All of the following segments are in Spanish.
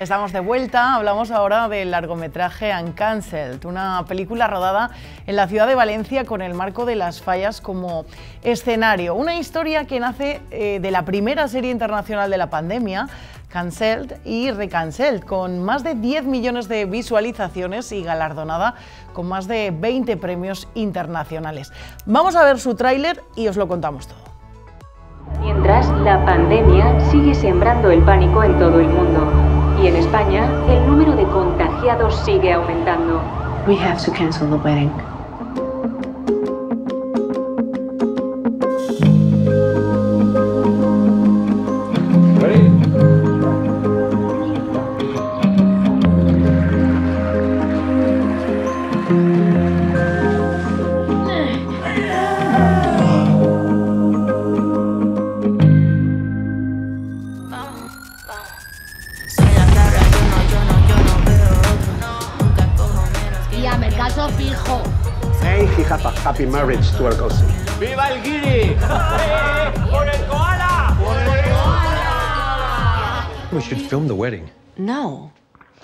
Estamos de vuelta, hablamos ahora del largometraje Uncancelled, una película rodada en la ciudad de Valencia con el marco de las fallas como escenario. Una historia que nace eh, de la primera serie internacional de la pandemia, Cancelled y Recancelled, con más de 10 millones de visualizaciones y galardonada con más de 20 premios internacionales. Vamos a ver su tráiler y os lo contamos todo. Mientras, la pandemia sigue sembrando el pánico en todo el mundo y en España el número de contagiados sigue aumentando. We have we have a happy marriage to our cousin. ¡Viva el guiri! ¡Por el koala! ¡Por el koala! We should film the wedding. No.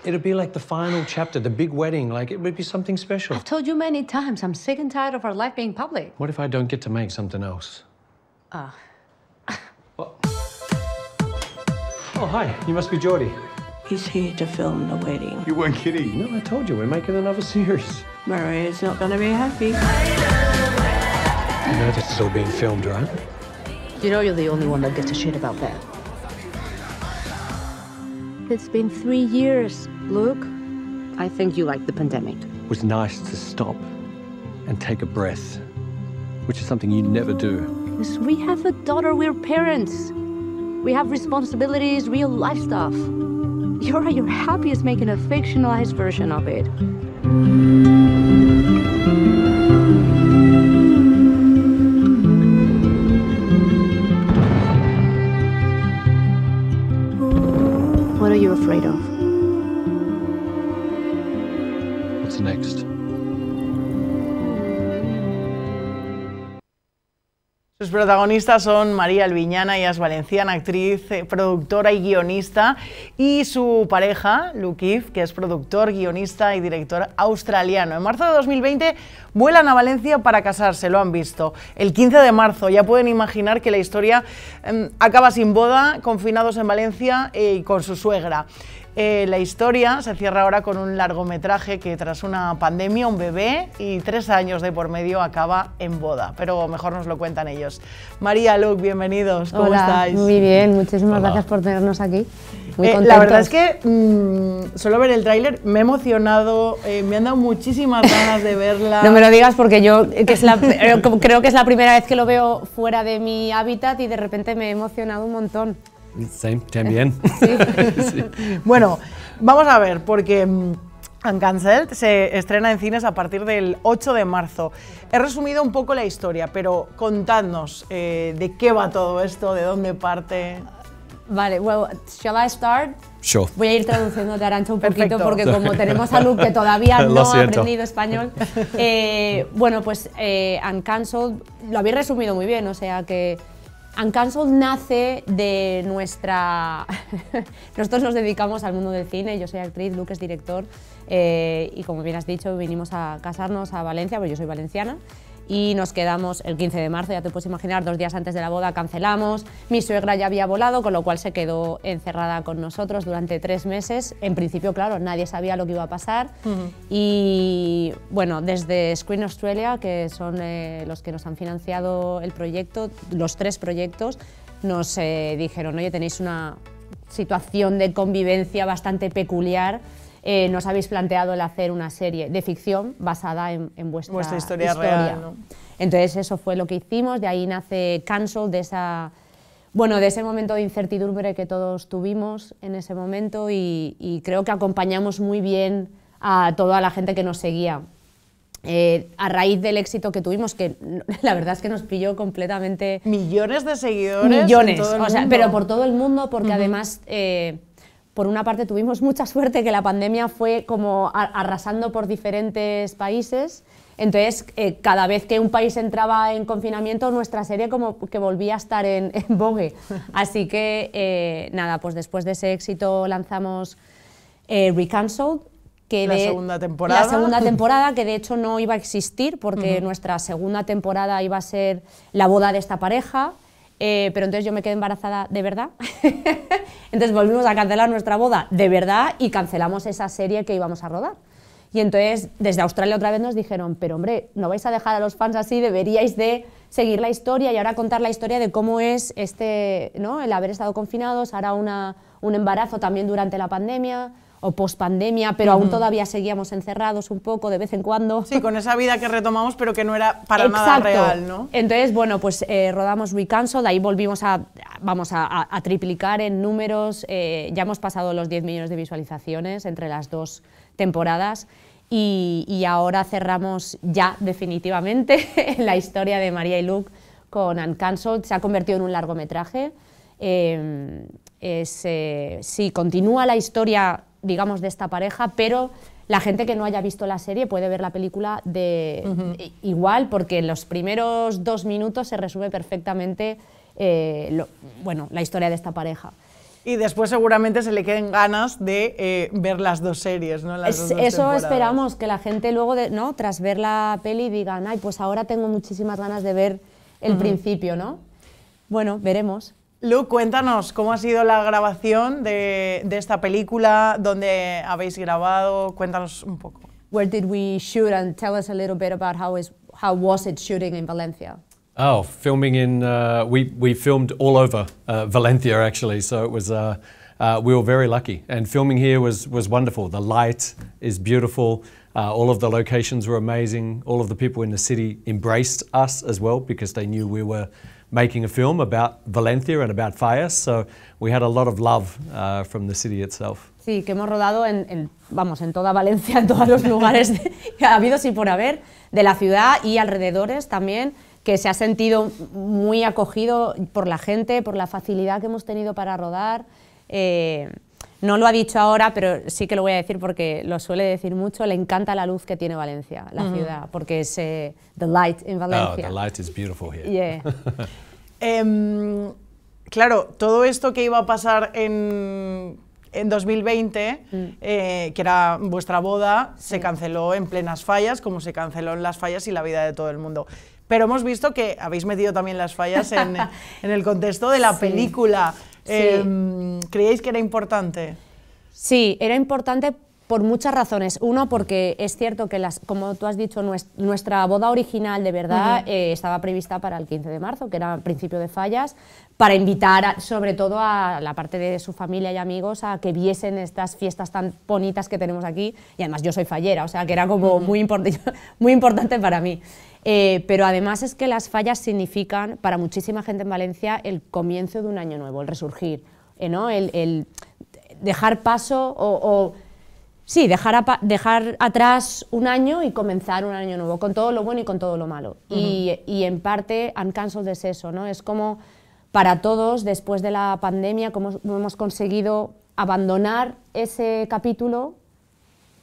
It'd be like the final chapter, the big wedding. Like, it would be something special. I've told you many times, I'm sick and tired of our life being public. What if I don't get to make something else? Ah. Uh. oh. oh, hi. You must be Geordie. He's here to film the wedding. You weren't kidding. No, I told you, we're making another series. is not going to be happy. You know this is all being filmed, right? You know you're the only one that gets a shit about that. It's been three years, Luke. I think you like the pandemic. It was nice to stop and take a breath, which is something you never do. Because we have a daughter, we're parents. We have responsibilities, real life stuff you're happy is making a fictionalized version of it. What are you afraid of? What's next? Sus protagonistas son María Alviñana, y es valenciana, actriz, eh, productora y guionista, y su pareja, Lukif, que es productor, guionista y director australiano. En marzo de 2020 vuelan a Valencia para casarse, lo han visto. El 15 de marzo, ya pueden imaginar que la historia em, acaba sin boda, confinados en Valencia eh, y con su suegra. Eh, la historia se cierra ahora con un largometraje que tras una pandemia, un bebé y tres años de por medio acaba en boda, pero mejor nos lo cuentan ellos. María, Luke, bienvenidos, ¿cómo Hola, estáis? Muy bien, muchísimas gracias por tenernos aquí. Muy eh, la verdad es que mm, solo ver el tráiler me ha emocionado, eh, me han dado muchísimas ganas de verla. No me lo digas porque yo creo que es la primera vez que lo veo fuera de mi hábitat y de repente me he emocionado un montón también. Bueno, vamos a ver, porque mm, Uncanceled se estrena en cines a partir del 8 de marzo. He resumido un poco la historia, pero contadnos eh, de qué va todo esto, de dónde parte. Vale, well, shall I start? Sure. Voy a ir traduciendo de arancho un poquito porque como tenemos a Luke que todavía no ha aprendido español, eh, bueno, pues eh, lo habéis resumido muy bien, o sea que Uncancelled nace de nuestra... Nosotros nos dedicamos al mundo del cine, yo soy actriz, Luke es director eh, y como bien has dicho, vinimos a casarnos a Valencia, porque yo soy valenciana, y nos quedamos el 15 de marzo, ya te puedes imaginar, dos días antes de la boda cancelamos, mi suegra ya había volado, con lo cual se quedó encerrada con nosotros durante tres meses. En principio, claro, nadie sabía lo que iba a pasar y bueno, desde Screen Australia, que son eh, los que nos han financiado el proyecto, los tres proyectos, nos eh, dijeron, oye, tenéis una situación de convivencia bastante peculiar eh, nos habéis planteado el hacer una serie de ficción basada en, vuestra, historia, real. Entonces eso fue lo que hicimos, de ahí nace Cancel, de esa... Bueno, de ese momento de incertidumbre que todos tuvimos en ese momento y, creo que acompañamos muy bien a toda la gente que nos seguía. Eh, a raíz del éxito que tuvimos, que la verdad es que nos pilló completamente... Millones de seguidores. Millones, pero por todo el mundo, porque además eh, por una parte tuvimos mucha suerte que la pandemia fue como arrasando por diferentes países. Entonces, eh, cada vez que un país entraba en confinamiento, nuestra serie como que volvía a estar en, vogue. Así que, eh, nada, pues después de ese éxito lanzamos eh, Recanceled, que la segunda temporada. La segunda temporada, que de hecho no iba a existir, porque nuestra segunda temporada iba a ser la boda de esta pareja, eh, pero entonces yo me quedé embarazada de verdad. entonces volvimos a cancelar nuestra boda de verdad y cancelamos esa serie que íbamos a rodar. Y entonces desde Australia otra vez nos dijeron, pero hombre, no vais a dejar a los fans así, deberíais de seguir la historia y ahora contar la historia de cómo es este, ¿no? el haber estado confinados, ahora una, un embarazo también durante la pandemia o pospandemia, pero aún todavía seguíamos encerrados un poco de vez en cuando. Sí, con esa vida que retomamos, pero que no era para nada real, ¿no? Entonces, bueno, pues eh, We rodamos de ahí volvimos a, vamos a, triplicar en números, eh, ya hemos pasado los 10 millones de visualizaciones entre las dos temporadas. Y, ahora cerramos ya definitivamente la historia de María y Luke con Uncancelled. Se ha convertido en un largometraje. Em, si eh, sí, continúa la historia digamos, de esta pareja, pero la gente que no haya visto la serie puede ver la película de, igual, porque en los primeros dos minutos se resume perfectamente eh, bueno, la historia de esta pareja. Y después seguramente se le queden ganas de eh, ver las dos series, ¿no? eso esperamos, que la gente luego, ¿no? Tras ver la peli digan, ay, pues ahora tengo muchísimas ganas de ver el principio, ¿no? Bueno, veremos. Luke, cuéntanos cómo ha sido la grabación de, de esta película, dónde habéis grabado, cuéntanos un poco. Where did we shoot and tell us a little bit about how is how was it shooting in Valencia? Oh, filming in uh, we we filmed all over uh, Valencia actually, so it was. Uh, uh we were very lucky, and filming here was was wonderful. The light is beautiful. Uh, all of the locations were amazing. All of the people in the city embraced us as well because they knew we were making a film about Valencia and about so we had a lot of love uh, from the city itself. Sí, que hemos rodado en, vamos, en toda Valencia, en todos los lugares que ha habido, sí, por haber, de la ciudad y alrededores también, que se ha sentido muy acogido por la gente, por la facilidad que hemos tenido para rodar. Eh, no lo ha dicho ahora, pero sí que lo voy a decir porque lo suele decir mucho, le encanta la luz que tiene Valencia, la mm. ciudad, porque es eh, the light in oh, Valencia. the light is beautiful here. Yeah. Em, claro, todo esto que iba a pasar en, 2020, mm. eh, que era vuestra boda, se canceló en plenas fallas, como se canceló en las fallas y la vida de todo el mundo. Pero hemos visto que habéis metido también las fallas en, el contexto de la película. Em, ¿Creíais que era importante? Sí, era importante por muchas razones. Uno, porque es cierto que, las, como tú has dicho, nuestra boda original de verdad eh, estaba prevista para el 15 de marzo, que era principio de fallas, para invitar sobre todo a la parte de su familia y amigos a que viesen estas fiestas tan bonitas que tenemos aquí. Y además yo soy fallera, o sea que era como muy importante para mí. Eh, pero además es que las fallas significan para muchísima gente en Valencia el comienzo de un año nuevo, el resurgir, eh, el, dejar paso o, sí, dejar, dejar atrás un año y comenzar un año nuevo, con todo lo bueno y con todo lo malo. y, y, en parte Uncancelled es eso, ¿no? Es como para todos, después de la pandemia, cómo hemos conseguido abandonar ese capítulo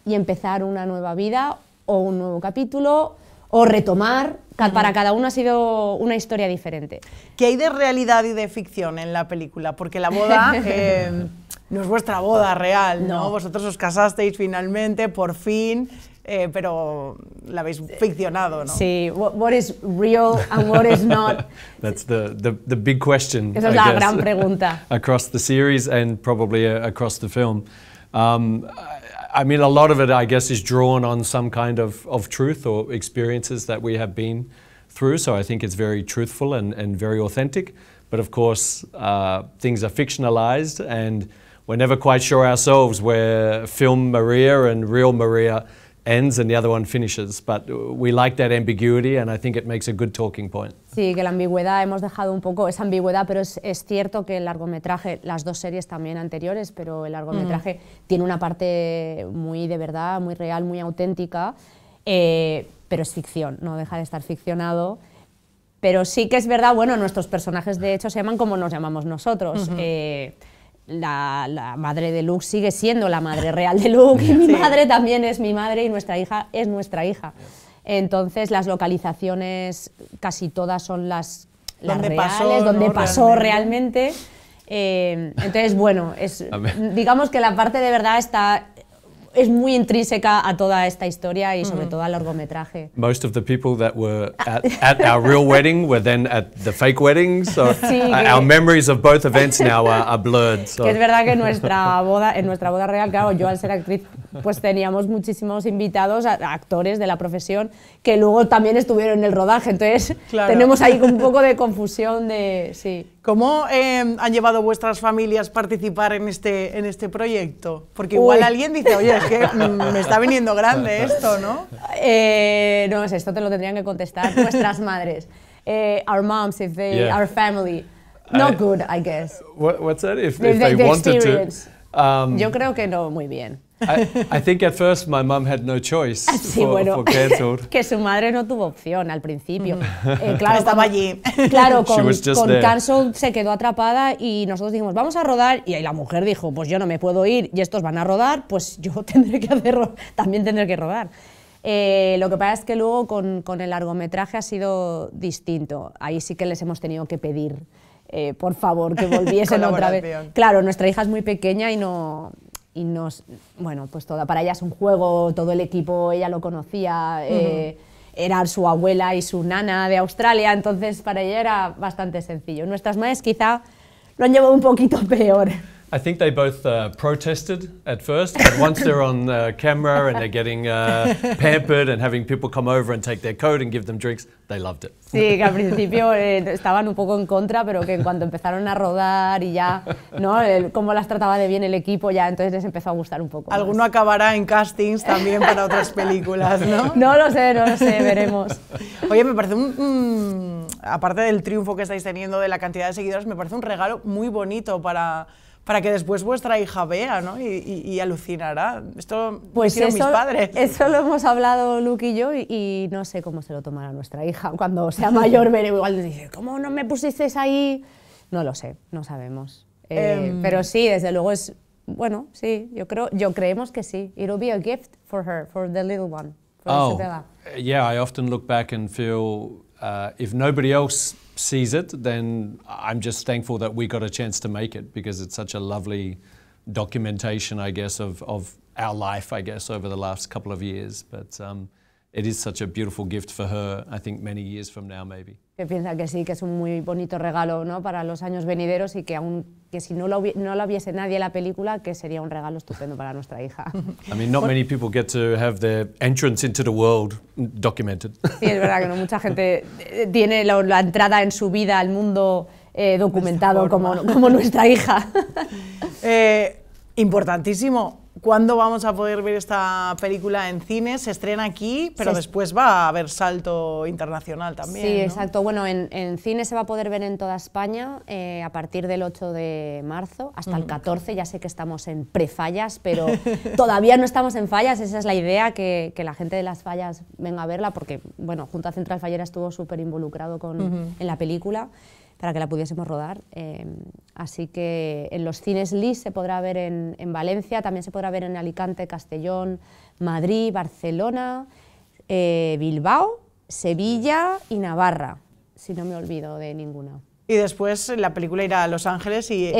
y empezar una nueva vida o un nuevo capítulo o retomar. Para cada uno ha sido una historia diferente. ¿Qué hay de realidad y de ficción en la película? Porque la boda eh, no es vuestra boda real, ¿no? Vosotros os casasteis finalmente, por fin. Eh, pero la habéis ficcionado, ¿no? Sí, what, is real and what is not. That's the, the, big question. Esa es la gran pregunta. across the series and probably uh, across the film. Um, I mean, a lot of it, I guess, is drawn on some kind of, of truth or experiences that we have been through. So I think it's very truthful and, and very authentic. But of course, uh, things are fictionalized, and we're never quite sure ourselves where film Maria and real Maria ends and the other one finishes. But we like that ambiguity and I think it makes a Sí, que la ambigüedad hemos dejado un poco esa ambigüedad, pero es, cierto que el largometraje, las dos series también anteriores, pero el largometraje mm. tiene una parte muy de verdad, muy real, muy auténtica, eh, pero es ficción, no deja de estar ficcionado. Pero sí que es verdad, bueno, nuestros personajes de hecho se llaman como nos llamamos nosotros la, madre de Luke sigue siendo la madre real de Luke y mi madre también es mi madre y nuestra hija es nuestra hija. Entonces las localizaciones casi todas son las, las reales, donde pasó realmente. Eh, entonces, bueno, es, digamos que la parte de verdad está es muy intrínseca a toda esta historia y sobre todo al largometraje. Most of the people that were at, our real wedding were then at the fake wedding, so our memories of both events now are, blurred. Que es verdad que en nuestra boda, en nuestra boda real, claro, yo al ser actriz, pues teníamos muchísimos invitados, actores de la profesión, que luego también estuvieron en el rodaje, entonces tenemos ahí un poco de confusión de, sí. ¿Cómo em, han llevado vuestras familias a participar en este, en este proyecto? Porque igual alguien dice, oye, es que mm, me está viniendo grande esto, ¿no? Eh, no sé, esto te lo tendrían que contestar vuestras madres. Eh, our moms, if they, yeah. our family. Not I, good, I guess. What, what's that? If, if, wanted to. Um, Yo creo que no muy bien. I, I think at first my mom had no choice sí, for, bueno, que su madre no tuvo opción al principio. Mm. Eh, claro, estaba allí. Claro, con, con Cancel se quedó atrapada y nosotros dijimos, vamos a rodar. Y ahí la mujer dijo, pues yo no me puedo ir y estos van a rodar, pues yo tendré que hacerlo, también tendré que rodar. Eh, lo que pasa es que luego con, con, el largometraje ha sido distinto. Ahí sí que les hemos tenido que pedir, eh, por favor, que volviesen otra vez. Claro, nuestra hija es muy pequeña y no, y nos, bueno, pues toda, para ella es un juego, todo el equipo, ella lo conocía, eh, era su abuela y su nana de Australia, entonces para ella era bastante sencillo. Nuestras madres quizá lo han llevado un poquito peor. Creo que ambos protestaron al protested at first, but once they're on uh, camera and they're getting uh, pampered and having people come over and take their coat and drinks, they loved Sí, que al principio eh, estaban un poco en contra, pero que en cuanto empezaron a rodar y ya, ¿no? cómo las trataba de bien el equipo, ya entonces les empezó a gustar un poco. Alguno acabará en castings también para otras películas, ¿no? No lo sé, no lo sé, veremos. Oye, me parece un. aparte del triunfo que estáis teniendo, de la cantidad de seguidores, me parece un regalo muy bonito para para que después vuestra hija vea ¿no? y, alucinará. Esto pues lo eso, mis padres. Eso lo hemos hablado Luke y yo y, no sé cómo se lo tomará nuestra hija. Cuando sea mayor, veremos igual y dice, ¿cómo no me pusisteis ahí? No lo sé, no sabemos. Eh, em. pero sí, desde luego es, bueno, sí, yo creo, yo creemos que sí. It'll be a gift for her, for the little one, oh, eh, Yeah, I often look back and feel uh, if nobody else sees it, then I'm just thankful that we got a chance to make it because it's such a lovely documentation, I guess, of, of our life, I guess, over the last couple of years. But um it is such a beautiful gift for her, I think many years from now maybe. Que piensa que sí, que es un muy bonito regalo ¿no? para los años venideros y que, aun, que si no, lo no la viese nadie la película, que sería un regalo estupendo para nuestra hija. I mean, not many people get to have their entrance into the world documented. Sí, es verdad que no mucha gente tiene la, la entrada en su vida al mundo eh, documentado como, como nuestra hija. eh, importantísimo, ¿Cuándo vamos a poder ver esta película en cine? Se estrena aquí, pero después va a haber salto internacional también. Sí, exacto. Bueno, en, en, cine se va a poder ver en toda España eh, a partir del 8 de marzo hasta el 14. Mm. Ya sé que estamos en prefallas, pero todavía no estamos en fallas. Esa es la idea, que, la gente de las fallas venga a verla, porque, bueno, Junta Central Fallera estuvo súper involucrado con, en la película para que la pudiésemos rodar. Em, así que en los cines LIS se podrá ver en, Valencia, también se podrá ver en Alicante, Castellón, Madrid, Barcelona, eh, Bilbao, Sevilla y Navarra, si no me olvido de ninguna. Y después la película irá a Los Ángeles y,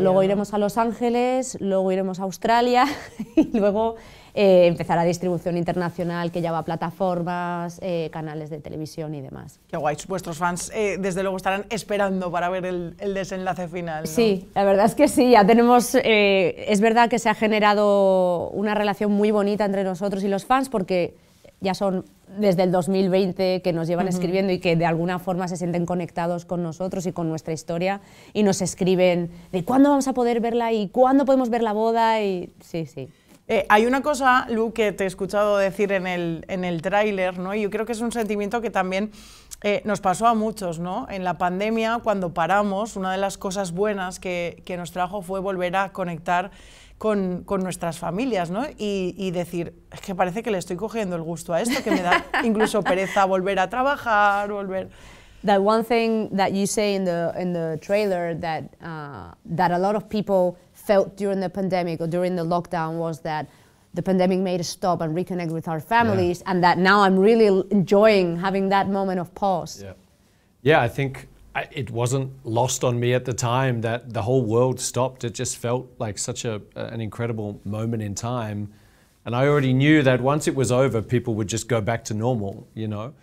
luego iremos a Los Ángeles, luego iremos a Australia y luego eh, empezar a distribución internacional que lleva plataformas, eh, canales de televisión y demás. Qué guay, vuestros fans eh, desde luego estarán esperando para ver el, desenlace final. Sí, la verdad es que sí, ya tenemos, eh, es verdad que se ha generado una relación muy bonita entre nosotros y los fans porque ya son desde el 2020 que nos llevan escribiendo y que de alguna forma se sienten conectados con nosotros y con nuestra historia y nos escriben de cuándo vamos a poder verla y cuándo podemos ver la boda y sí, sí. Eh, hay una cosa, Lu, que te he escuchado decir en el, en el tráiler, ¿no? Y yo creo que es un sentimiento que también eh, nos pasó a muchos, ¿no? En la pandemia, cuando paramos, una de las cosas buenas que, nos trajo fue volver a conectar con, nuestras familias, ¿no? Y, y, decir, es que parece que le estoy cogiendo el gusto a esto, que me da incluso pereza volver a trabajar, volver... that one thing that you say in the in the trailer that uh, that a lot of people felt during the pandemic or during the lockdown was that the pandemic made us stop and reconnect with our families, yeah. and that now I'm really enjoying having that moment of pause. Yeah, yeah I think it wasn't lost on me at the time that the whole world stopped. It just felt like such a, an incredible moment in time. And I already knew that once it was over, people would just go back to normal, you know?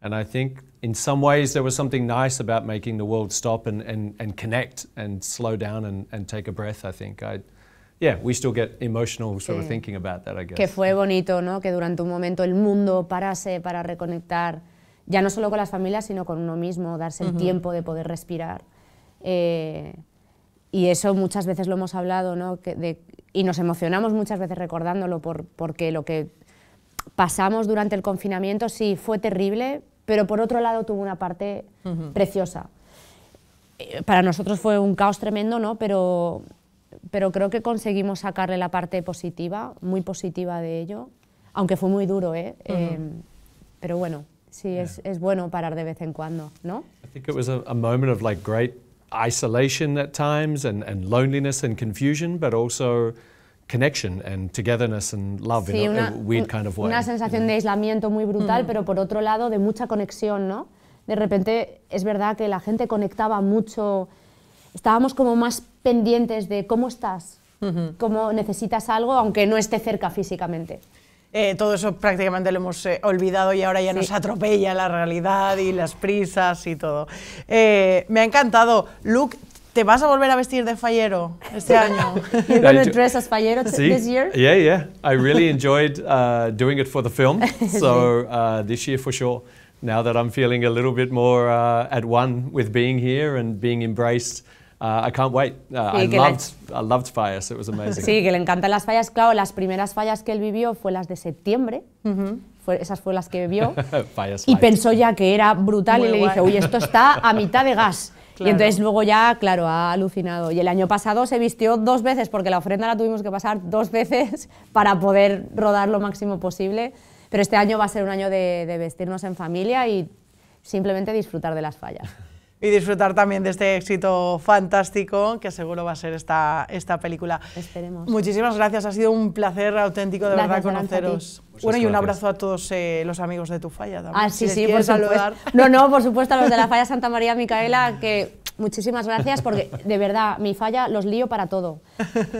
And I think in some ways there was something nice about making the world stop and, and, and connect and slow down and, and take a breath, I think. I, Yeah, we still get emotional sort of thinking about that, I guess. Que fue bonito, ¿no? Que durante un momento el mundo parase para reconectar, ya no solo con las familias, sino con uno mismo, darse el uh -huh. tiempo de poder respirar. Eh, y eso muchas veces lo hemos hablado, ¿no? Que de, y nos emocionamos muchas veces recordándolo por, porque lo que pasamos durante el confinamiento sí fue terrible, pero por otro lado tuvo una parte preciosa. Eh, para nosotros fue un caos tremendo, ¿no? Pero, pero creo que conseguimos sacarle la parte positiva, muy positiva de ello, aunque fue muy duro, ¿eh? eh pero bueno, sí, es, bueno parar de vez en cuando, ¿no? I think it was a moment of isolation at times and, loneliness and confusion, but also connection and togetherness and love in una, a, weird kind of way. Una sensación de aislamiento muy brutal, mm. pero por otro lado de mucha conexión, ¿no? De repente es verdad que la gente conectaba mucho, estábamos como más pendientes de cómo estás, cómo necesitas algo, aunque no esté cerca físicamente. Eh, todo eso prácticamente lo hemos eh, olvidado y ahora ya nos atropella la realidad y las prisas y todo. Eh, me ha encantado. Luke, ¿Te vas a volver a vestir de fallero este año? You're going to dress as fallero this year? Yeah, yeah. I really enjoyed uh, doing it for the film. So uh, this year for sure. Now that I'm feeling a little bit more uh, at one with being here and being embraced Uh, I can't wait. Uh, sí, I, loved, I loved Fallas, it was amazing. Sí, que le encantan las fallas. Claro, las primeras fallas que él vivió fueron las de septiembre. esas fueron las que vio. y pensó ya que era brutal y le dije, uy, esto está a mitad de gas. Y entonces luego ya, claro, ha alucinado. Y el año pasado se vistió dos veces, porque la ofrenda la tuvimos que pasar dos veces para poder rodar lo máximo posible. Pero este año va a ser un año de vestirnos en familia y simplemente disfrutar de las fallas y disfrutar también de este éxito fantástico que seguro va a ser esta, esta película. Esperemos. Muchísimas gracias, ha sido un placer auténtico de verdad conoceros. Bueno, y un abrazo a todos eh, los amigos de tu falla también. Ah, sí, sí, por saludar. No, no, por supuesto a los de la falla Santa María Micaela que muchísimas gracias porque de verdad mi falla los lío para todo.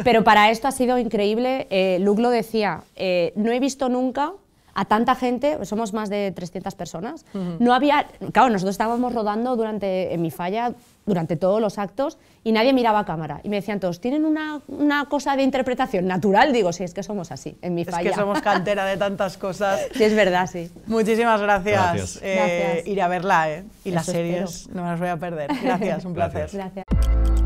Pero para esto ha sido increíble. Eh, Luke lo decía, eh, no he visto nunca a tanta gente, somos más de 300 personas, no había, claro, nosotros estábamos rodando durante, en mi falla durante todos los actos y nadie miraba a cámara. Y me decían todos, ¿tienen una, cosa de interpretación natural? Digo, sí, es que somos así, en mi falla. Es que somos cantera de tantas cosas. sí, es verdad, sí. Muchísimas gracias. gracias. Ir a verla, ¿eh? Y las series, no me las voy a perder. Gracias, un placer. Gracias.